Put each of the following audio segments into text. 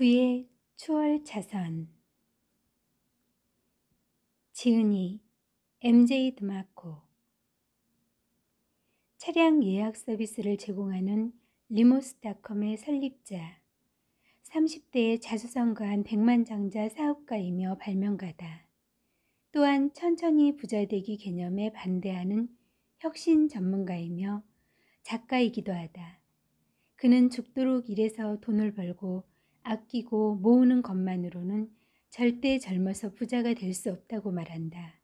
그의 추월 자선 지은이 MJ 드마코 차량 예약 서비스를 제공하는 리모스닷컴의 설립자 30대의 자수성가한 백만장자 사업가이며 발명가다. 또한 천천히 부자되기 개념에 반대하는 혁신 전문가이며 작가이기도 하다. 그는 죽도록 일해서 돈을 벌고 아끼고 모으는 것만으로는 절대 젊어서 부자가 될 수 없다고 말한다.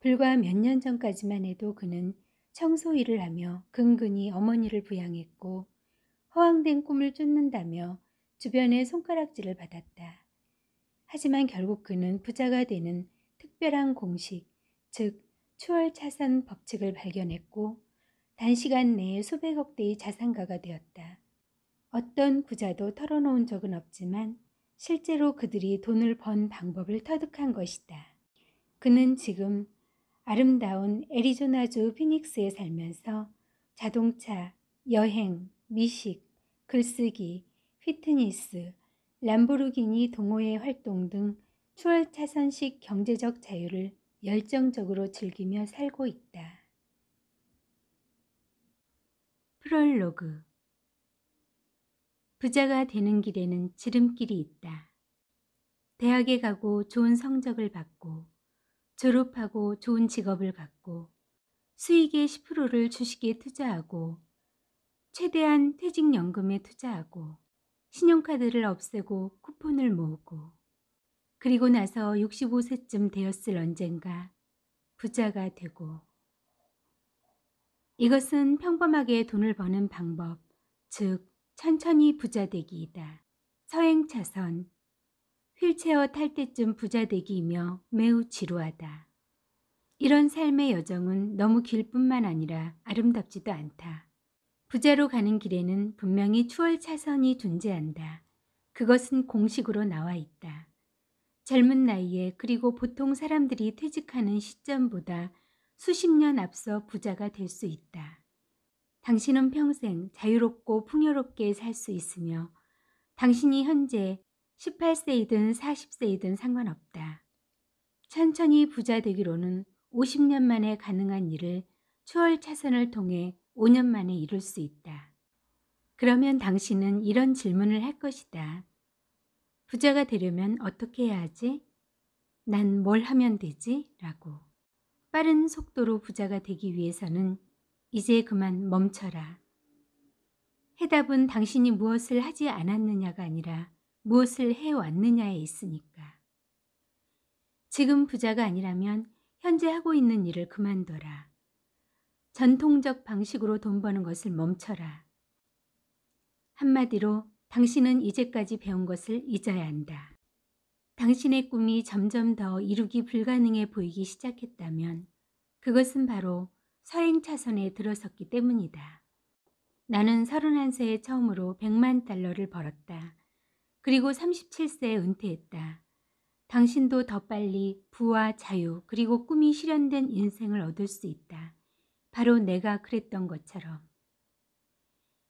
불과 몇 년 전까지만 해도 그는 청소 일을 하며 근근히 어머니를 부양했고 허황된 꿈을 쫓는다며 주변에 손가락질을 받았다. 하지만 결국 그는 부자가 되는 특별한 공식, 즉 추월차산 법칙을 발견했고 단시간 내에 수백억 대의 자산가가 되었다. 어떤 부자도 털어놓은 적은 없지만 실제로 그들이 돈을 번 방법을 터득한 것이다. 그는 지금 아름다운 애리조나주 피닉스에 살면서 자동차, 여행, 미식, 글쓰기, 피트니스, 람보르기니 동호회 활동 등 추월차선식 경제적 자유를 열정적으로 즐기며 살고 있다. 프롤로그 부자가 되는 길에는 지름길이 있다. 대학에 가고 좋은 성적을 받고 졸업하고 좋은 직업을 갖고 수익의 10%를 주식에 투자하고 최대한 퇴직연금에 투자하고 신용카드를 없애고 쿠폰을 모으고 그리고 나서 65세쯤 되었을 언젠가 부자가 되고 이것은 평범하게 돈을 버는 방법, 즉 천천히 부자되기이다. 서행차선 휠체어 탈 때쯤 부자되기이며 매우 지루하다. 이런 삶의 여정은 너무 길 뿐만 아니라 아름답지도 않다. 부자로 가는 길에는 분명히 추월 차선이 존재한다. 그것은 공식으로 나와 있다. 젊은 나이에 그리고 보통 사람들이 퇴직하는 시점보다 수십 년 앞서 부자가 될 수 있다. 당신은 평생 자유롭고 풍요롭게 살 수 있으며 당신이 현재 18세이든 40세이든 상관없다. 천천히 부자 되기로는 50년 만에 가능한 일을 추월 차선을 통해 5년 만에 이룰 수 있다. 그러면 당신은 이런 질문을 할 것이다. 부자가 되려면 어떻게 해야 하지? 난 뭘 하면 되지? 라고. 빠른 속도로 부자가 되기 위해서는 이제 그만 멈춰라. 해답은 당신이 무엇을 하지 않았느냐가 아니라 무엇을 해왔느냐에 있으니까. 지금 부자가 아니라면 현재 하고 있는 일을 그만둬라. 전통적 방식으로 돈 버는 것을 멈춰라. 한마디로 당신은 이제까지 배운 것을 잊어야 한다. 당신의 꿈이 점점 더 이루기 불가능해 보이기 시작했다면 그것은 바로 서행 차선에 들어섰기 때문이다. 나는 31세에 처음으로 100만 달러를 벌었다. 그리고 37세에 은퇴했다. 당신도 더 빨리 부와 자유 그리고 꿈이 실현된 인생을 얻을 수 있다. 바로 내가 그랬던 것처럼.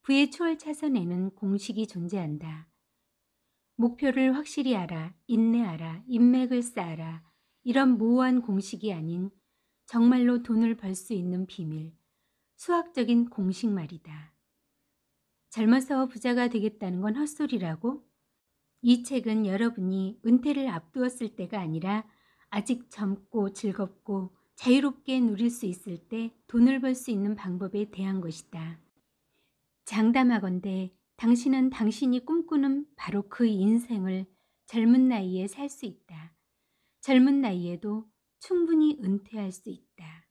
부의 초월 차선에는 공식이 존재한다. 목표를 확실히 알아, 인내하라, 인맥을 쌓아라, 이런 모호한 공식이 아닌 정말로 돈을 벌 수 있는 비밀, 수학적인 공식 말이다. 젊어서 부자가 되겠다는 건 헛소리라고? 이 책은 여러분이 은퇴를 앞두었을 때가 아니라 아직 젊고 즐겁고 자유롭게 누릴 수 있을 때 돈을 벌 수 있는 방법에 대한 것이다. 장담하건대 당신은 당신이 꿈꾸는 바로 그 인생을 젊은 나이에 살 수 있다. 젊은 나이에도 충분히 은퇴할 수 있다.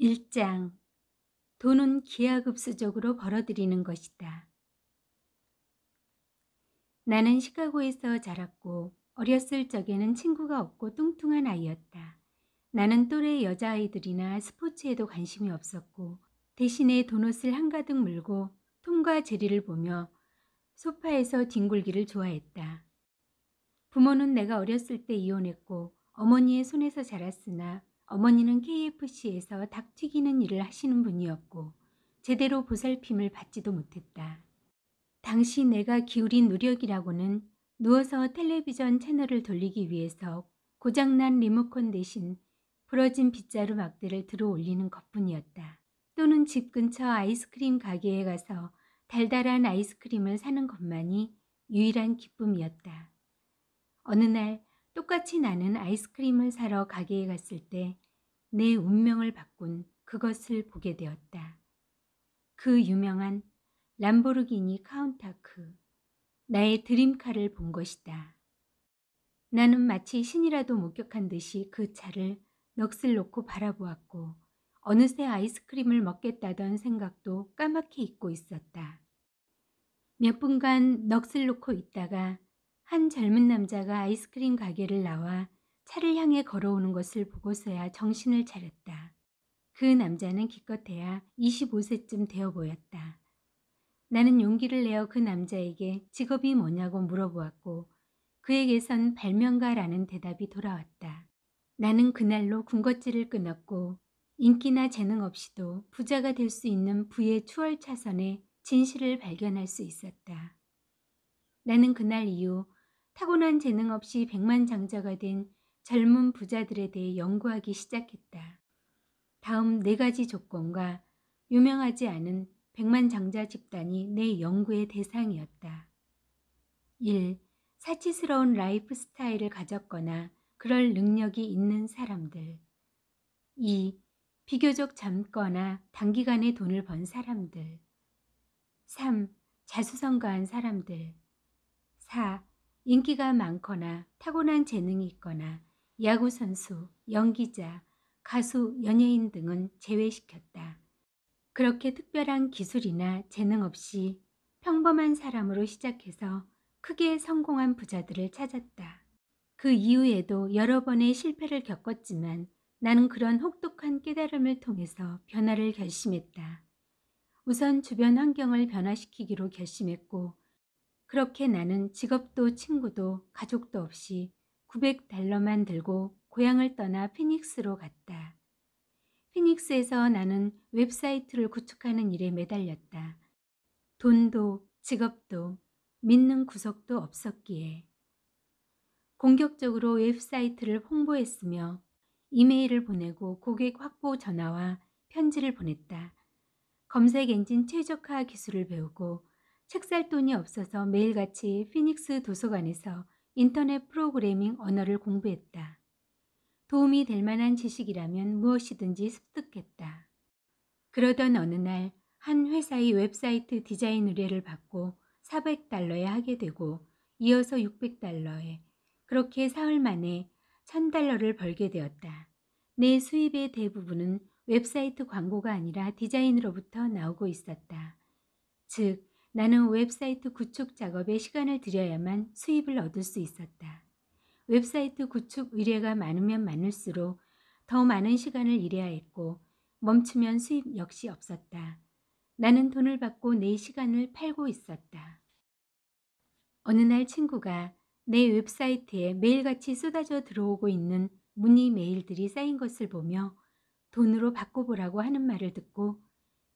1장 돈은 기하급수적으로 벌어들이는 것이다. 나는 시카고에서 자랐고 어렸을 적에는 친구가 없고 뚱뚱한 아이였다. 나는 또래 여자아이들이나 스포츠에도 관심이 없었고 대신에 도넛을 한가득 물고 톰과 제리를 보며 소파에서 뒹굴기를 좋아했다. 부모는 내가 어렸을 때 이혼했고 어머니의 손에서 자랐으나 어머니는 KFC에서 닭 튀기는 일을 하시는 분이었고 제대로 보살핌을 받지도 못했다. 당시 내가 기울인 노력이라고는 누워서 텔레비전 채널을 돌리기 위해서 고장난 리모컨 대신 부러진 빗자루 막대를 들어 올리는 것뿐이었다. 또는 집 근처 아이스크림 가게에 가서 달달한 아이스크림을 사는 것만이 유일한 기쁨이었다. 어느 날 똑같이 나는 아이스크림을 사러 가게에 갔을 때 내 운명을 바꾼 그것을 보게 되었다. 그 유명한 람보르기니 카운타크, 나의 드림카를 본 것이다. 나는 마치 신이라도 목격한 듯이 그 차를 넋을 놓고 바라보았고 어느새 아이스크림을 먹겠다던 생각도 까맣게 잊고 있었다. 몇 분간 넋을 놓고 있다가 한 젊은 남자가 아이스크림 가게를 나와 차를 향해 걸어오는 것을 보고서야 정신을 차렸다. 그 남자는 기껏해야 25세쯤 되어 보였다. 나는 용기를 내어 그 남자에게 직업이 뭐냐고 물어보았고 그에게선 발명가라는 대답이 돌아왔다. 나는 그날로 군것질을 끊었고 인기나 재능 없이도 부자가 될 수 있는 부의 추월 차선에 진실을 발견할 수 있었다. 나는 그날 이후 타고난 재능 없이 백만장자가 된 젊은 부자들에 대해 연구하기 시작했다. 다음 네 가지 조건과 유명하지 않은 백만장자 집단이 내 연구의 대상이었다. 1. 사치스러운 라이프 스타일을 가졌거나 그럴 능력이 있는 사람들. 2. 비교적 젊거나 단기간에 돈을 번 사람들. 3. 자수성가한 사람들. 4. 인기가 많거나 타고난 재능이 있거나 야구선수, 연기자, 가수, 연예인 등은 제외시켰다. 그렇게 특별한 기술이나 재능 없이 평범한 사람으로 시작해서 크게 성공한 부자들을 찾았다. 그 이후에도 여러 번의 실패를 겪었지만 나는 그런 혹독한 깨달음을 통해서 변화를 결심했다. 우선 주변 환경을 변화시키기로 결심했고 그렇게 나는 직업도 친구도 가족도 없이 900달러만 들고 고향을 떠나 피닉스로 갔다. 피닉스에서 나는 웹사이트를 구축하는 일에 매달렸다. 돈도 직업도 믿는 구석도 없었기에 공격적으로 웹사이트를 홍보했으며 이메일을 보내고 고객 확보 전화와 편지를 보냈다. 검색 엔진 최적화 기술을 배우고 책살 돈이 없어서 매일같이 피닉스 도서관에서 인터넷 프로그래밍 언어를 공부했다. 도움이 될 만한 지식이라면 무엇이든지 습득했다. 그러던 어느 날 한 회사의 웹사이트 디자인 의뢰를 받고 400달러에 하게 되고 이어서 600달러에 그렇게 사흘 만에 1000달러를 벌게 되었다. 내 수입의 대부분은 웹사이트 광고가 아니라 디자인으로부터 나오고 있었다. 즉, 나는 웹사이트 구축 작업에 시간을 들여야만 수입을 얻을 수 있었다. 웹사이트 구축 의뢰가 많으면 많을수록 더 많은 시간을 일해야 했고 멈추면 수입 역시 없었다. 나는 돈을 받고 내 시간을 팔고 있었다. 어느 날 친구가 내 웹사이트에 매일같이 쏟아져 들어오고 있는 문의 메일들이 쌓인 것을 보며 돈으로 바꿔보라고 하는 말을 듣고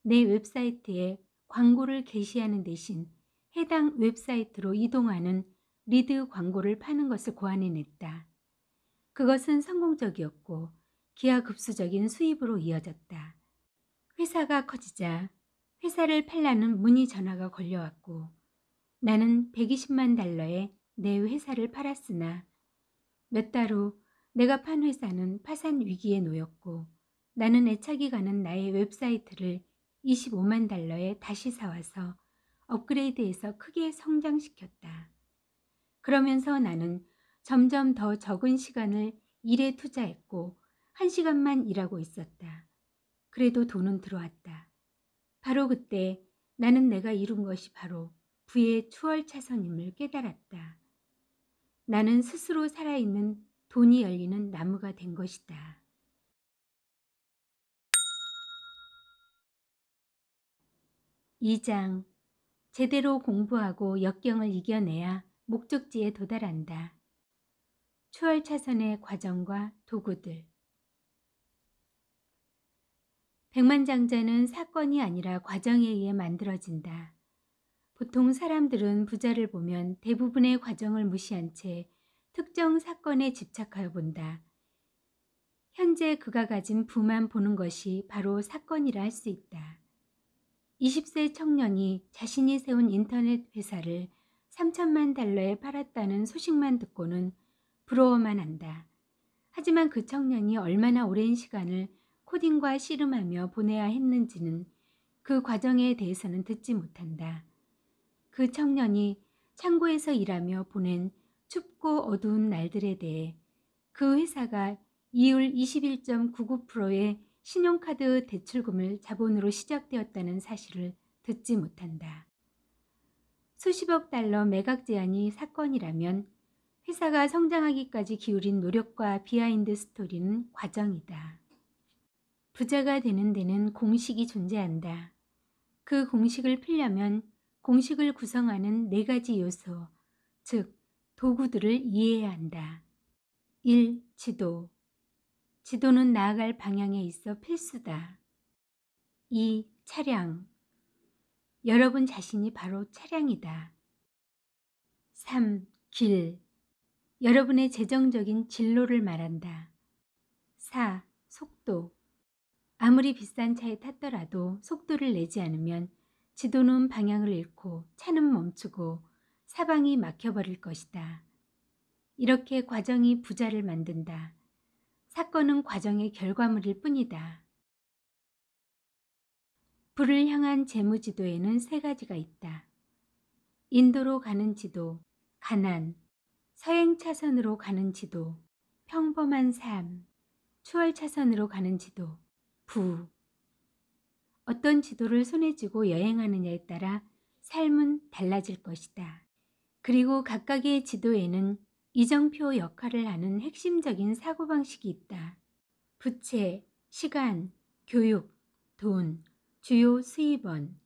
내 웹사이트에 광고를 게시하는 대신 해당 웹사이트로 이동하는 리드 광고를 파는 것을 고안해냈다. 그것은 성공적이었고 기하급수적인 수입으로 이어졌다. 회사가 커지자 회사를 팔라는 문의 전화가 걸려왔고 나는 120만 달러에 내 회사를 팔았으나 몇 달 후 내가 판 회사는 파산 위기에 놓였고 나는 애착이 가는 나의 웹사이트를 25만 달러에 다시 사와서 업그레이드해서 크게 성장시켰다. 그러면서 나는 점점 더 적은 시간을 일에 투자했고 한 시간만 일하고 있었다. 그래도 돈은 들어왔다. 바로 그때 나는 내가 이룬 것이 바로 부의 추월차선임을 깨달았다. 나는 스스로 살아있는 돈이 열리는 나무가 된 것이다. 2장 제대로 공부하고 역경을 이겨내야 목적지에 도달한다. 추월 차선의 과정과 도구들 백만장자는 사건이 아니라 과정에 의해 만들어진다. 보통 사람들은 부자를 보면 대부분의 과정을 무시한 채 특정 사건에 집착하여 본다. 현재 그가 가진 부만 보는 것이 바로 사건이라 할 수 있다. 20세 청년이 자신이 세운 인터넷 회사를 3천만 달러에 팔았다는 소식만 듣고는 부러워만 한다. 하지만 그 청년이 얼마나 오랜 시간을 코딩과 씨름하며 보내야 했는지는 그 과정에 대해서는 듣지 못한다. 그 청년이 창고에서 일하며 보낸 춥고 어두운 날들에 대해 그 회사가 이율 21.99%의 신용카드 대출금을 자본으로 시작되었다는 사실을 듣지 못한다. 수십억 달러 매각 제한이 사건이라면 회사가 성장하기까지 기울인 노력과 비하인드 스토리는 과정이다. 부자가 되는 데는 공식이 존재한다. 그 공식을 풀려면 공식을 구성하는 네 가지 요소, 즉 도구들을 이해해야 한다. 1. 지도 지도는 나아갈 방향에 있어 필수다. 2. 차량 여러분 자신이 바로 차량이다. 3. 길 여러분의 재정적인 진로를 말한다. 4. 속도 아무리 비싼 차에 탔더라도 속도를 내지 않으면 지도는 방향을 잃고 차는 멈추고 사방이 막혀버릴 것이다. 이렇게 과정이 부자를 만든다. 사건은 과정의 결과물일 뿐이다. 불을 향한 재무지도에는 세 가지가 있다. 인도로 가는 지도, 가난, 서행 차선으로 가는 지도, 평범한 삶, 추월 차선으로 가는 지도, 부. 어떤 지도를 손에 쥐고 여행하느냐에 따라 삶은 달라질 것이다. 그리고 각각의 지도에는 이정표 역할을 하는 핵심적인 사고방식이 있다. 부채, 시간, 교육, 돈, 주요 수입원,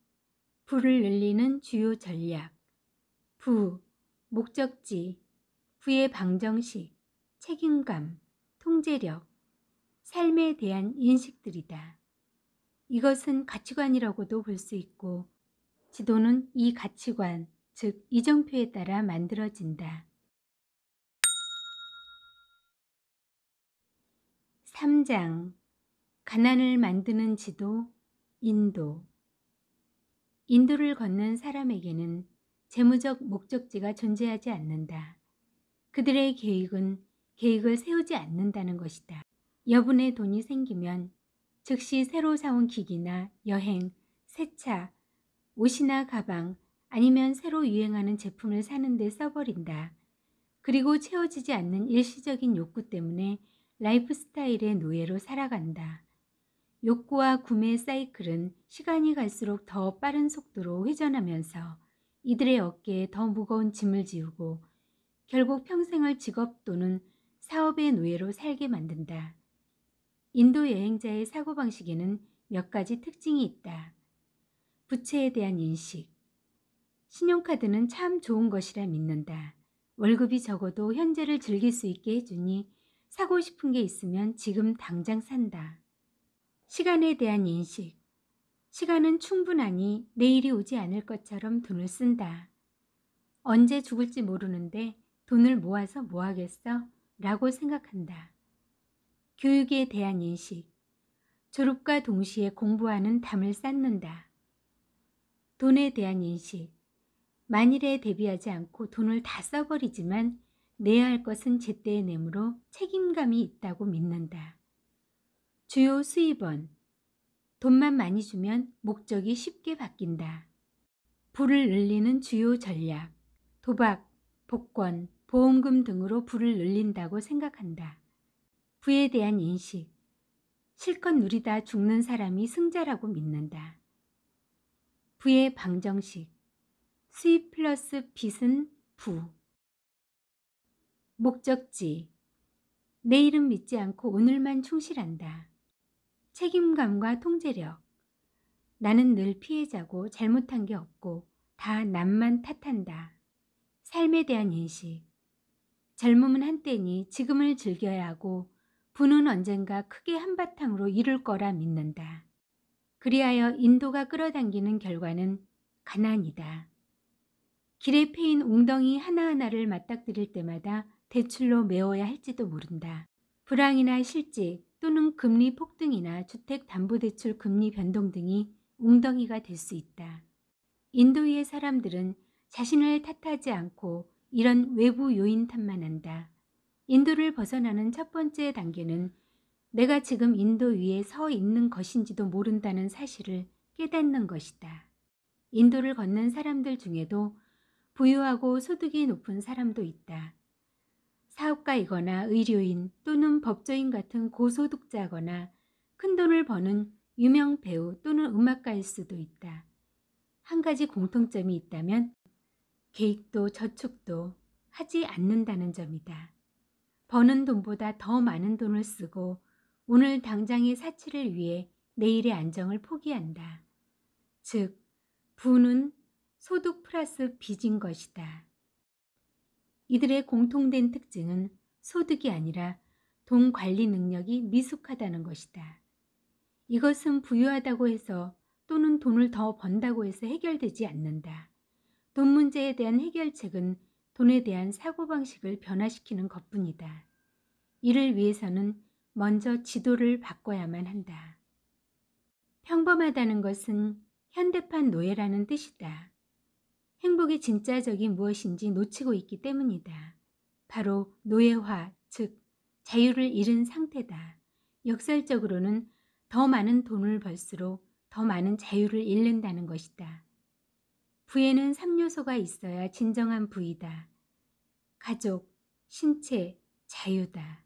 부를 늘리는 주요 전략, 부, 목적지, 부의 방정식, 책임감, 통제력, 삶에 대한 인식들이다. 이것은 가치관이라고도 볼 수 있고 지도는 이 가치관, 즉 이정표에 따라 만들어진다. 3장 가난을 만드는 지도 인도 인도를 걷는 사람에게는 재무적 목적지가 존재하지 않는다. 그들의 계획은 계획을 세우지 않는다는 것이다. 여분의 돈이 생기면 즉시 새로 사온 기기나 여행, 새 차, 옷이나 가방 아니면 새로 유행하는 제품을 사는 데 써버린다. 그리고 채워지지 않는 일시적인 욕구 때문에 라이프 스타일의 노예로 살아간다. 욕구와 구매 사이클은 시간이 갈수록 더 빠른 속도로 회전하면서 이들의 어깨에 더 무거운 짐을 지우고 결국 평생을 직업 또는 사업의 노예로 살게 만든다. 인도 여행자의 사고방식에는 몇 가지 특징이 있다. 부채에 대한 인식. 신용카드는 참 좋은 것이라 믿는다. 월급이 적어도 현재를 즐길 수 있게 해주니 사고 싶은 게 있으면 지금 당장 산다. 시간에 대한 인식. 시간은 충분하니 내일이 오지 않을 것처럼 돈을 쓴다. 언제 죽을지 모르는데 돈을 모아서 뭐 하겠어? 라고 생각한다. 교육에 대한 인식. 졸업과 동시에 공부하는 담을 쌓는다. 돈에 대한 인식. 만일에 대비하지 않고 돈을 다 써버리지만 내야 할 것은 제때에 내므로 책임감이 있다고 믿는다. 주요 수입원 돈만 많이 주면 목적이 쉽게 바뀐다. 불을 늘리는 주요 전략 도박, 복권, 보험금 등으로 불을 늘린다고 생각한다. 부에 대한 인식 실컷 누리다 죽는 사람이 승자라고 믿는다. 부의 방정식 수입 플러스 빚은 부 목적지. 내일은 믿지 않고 오늘만 충실한다. 책임감과 통제력. 나는 늘 피해자고 잘못한 게 없고 다 남만 탓한다. 삶에 대한 인식. 젊음은 한때니 지금을 즐겨야 하고 분은 언젠가 크게 한바탕으로 이룰 거라 믿는다. 그리하여 인도가 끌어당기는 결과는 가난이다. 길에 패인 웅덩이 하나하나를 맞닥뜨릴 때마다 대출로 메워야 할지도 모른다. 불황이나 실직 또는 금리 폭등이나 주택담보대출 금리 변동 등이 웅덩이가 될 수 있다. 인도의 사람들은 자신을 탓하지 않고 이런 외부 요인 탓만 한다. 인도를 벗어나는 첫 번째 단계는 내가 지금 인도 위에 서 있는 것인지도 모른다는 사실을 깨닫는 것이다. 인도를 걷는 사람들 중에도 부유하고 소득이 높은 사람도 있다. 사업가이거나 의료인 또는 법조인 같은 고소득자거나 큰돈을 버는 유명 배우 또는 음악가일 수도 있다. 한 가지 공통점이 있다면 계획도 저축도 하지 않는다는 점이다. 버는 돈보다 더 많은 돈을 쓰고 오늘 당장의 사치를 위해 내일의 안정을 포기한다. 즉, 부는 소득 플러스 빚인 것이다. 이들의 공통된 특징은 소득이 아니라 돈 관리 능력이 미숙하다는 것이다. 이것은 부유하다고 해서 또는 돈을 더 번다고 해서 해결되지 않는다. 돈 문제에 대한 해결책은 돈에 대한 사고방식을 변화시키는 것뿐이다. 이를 위해서는 먼저 지도를 바꿔야만 한다. 평범하다는 것은 현대판 노예라는 뜻이다. 행복의 진짜적인 무엇인지 놓치고 있기 때문이다. 바로 노예화, 즉 자유를 잃은 상태다. 역설적으로는 더 많은 돈을 벌수록 더 많은 자유를 잃는다는 것이다. 부에는 3요소가 있어야 진정한 부이다. 가족, 신체, 자유다.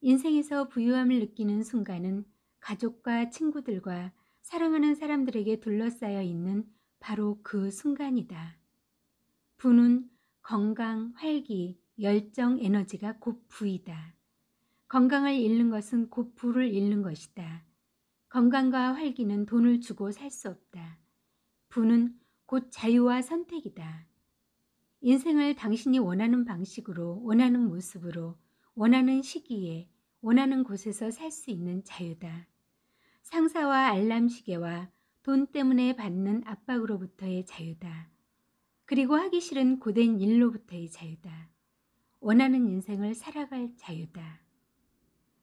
인생에서 부유함을 느끼는 순간은 가족과 친구들과 사랑하는 사람들에게 둘러싸여 있는 바로 그 순간이다. 부는 건강, 활기, 열정, 에너지가 곧 부이다. 건강을 잃는 것은 곧 부를 잃는 것이다. 건강과 활기는 돈을 주고 살 수 없다. 부는 곧 자유와 선택이다. 인생을 당신이 원하는 방식으로, 원하는 모습으로, 원하는 시기에, 원하는 곳에서 살 수 있는 자유다. 상사와 알람 시계와 돈 때문에 받는 압박으로부터의 자유다. 그리고 하기 싫은 고된 일로부터의 자유다. 원하는 인생을 살아갈 자유다.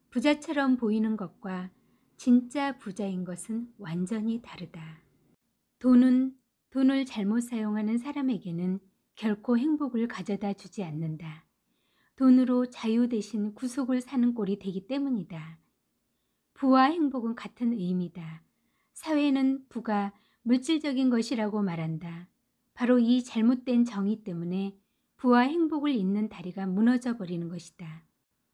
부자처럼 보이는 것과 진짜 부자인 것은 완전히 다르다. 돈은 돈을 잘못 사용하는 사람에게는 결코 행복을 가져다 주지 않는다. 돈으로 자유 대신 구속을 사는 꼴이 되기 때문이다. 부와 행복은 같은 의미다. 사회는 부가 물질적인 것이라고 말한다. 바로 이 잘못된 정의 때문에 부와 행복을 잇는 다리가 무너져 버리는 것이다.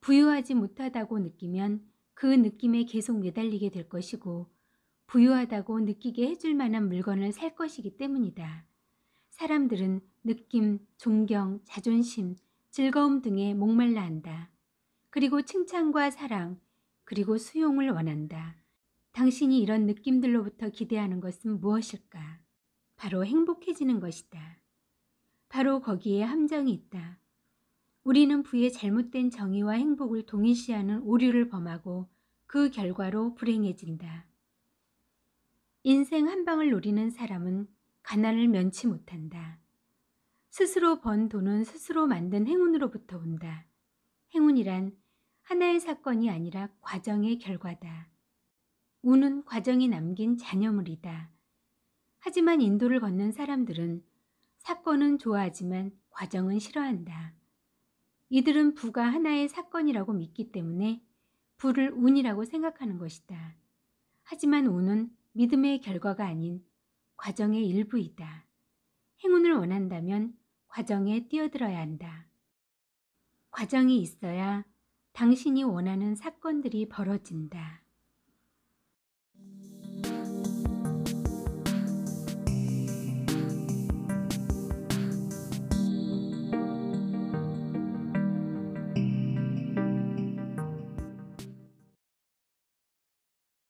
부유하지 못하다고 느끼면 그 느낌에 계속 매달리게 될 것이고 부유하다고 느끼게 해줄 만한 물건을 살 것이기 때문이다. 사람들은 느낌, 존경, 자존심, 즐거움 등에 목말라 한다. 그리고 칭찬과 사랑, 그리고 수용을 원한다. 당신이 이런 느낌들로부터 기대하는 것은 무엇일까? 바로 행복해지는 것이다. 바로 거기에 함정이 있다. 우리는 부의 잘못된 정의와 행복을 동일시하는 오류를 범하고 그 결과로 불행해진다. 인생 한 방을 노리는 사람은 가난을 면치 못한다. 스스로 번 돈은 스스로 만든 행운으로부터 온다. 행운이란 하나의 사건이 아니라 과정의 결과다. 우는 과정이 남긴 잔여물이다. 하지만 인도를 걷는 사람들은 사건은 좋아하지만 과정은 싫어한다. 이들은 부가 하나의 사건이라고 믿기 때문에 부를 운이라고 생각하는 것이다. 하지만 운은 믿음의 결과가 아닌 과정의 일부이다. 행운을 원한다면 과정에 뛰어들어야 한다. 과정이 있어야 당신이 원하는 사건들이 벌어진다.